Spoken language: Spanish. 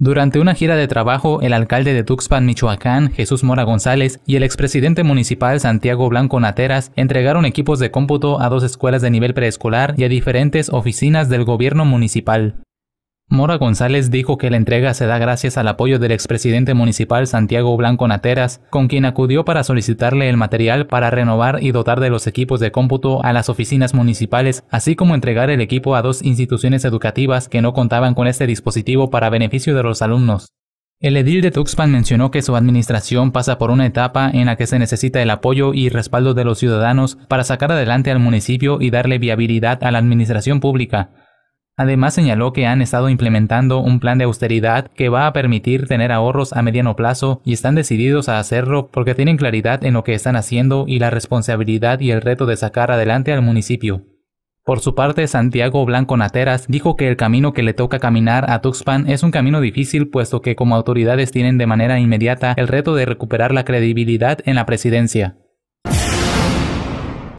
Durante una gira de trabajo, el alcalde de Tuxpan, Michoacán, Jesús Mora González, y el expresidente municipal Santiago Blanco Nateras entregaron equipos de cómputo a dos escuelas de nivel preescolar y a diferentes oficinas del gobierno municipal. Mora González dijo que la entrega se da gracias al apoyo del expresidente municipal Santiago Blanco Nateras, con quien acudió para solicitarle el material para renovar y dotar de los equipos de cómputo a las oficinas municipales, así como entregar el equipo a dos instituciones educativas que no contaban con este dispositivo para beneficio de los alumnos. El edil de Tuxpan mencionó que su administración pasa por una etapa en la que se necesita el apoyo y respaldo de los ciudadanos para sacar adelante al municipio y darle viabilidad a la administración pública. Además señaló que han estado implementando un plan de austeridad que va a permitir tener ahorros a mediano plazo y están decididos a hacerlo porque tienen claridad en lo que están haciendo y la responsabilidad y el reto de sacar adelante al municipio. Por su parte, Santiago Blanco Nateras dijo que el camino que le toca caminar a Tuxpan es un camino difícil puesto que como autoridades tienen de manera inmediata el reto de recuperar la credibilidad en la presidencia.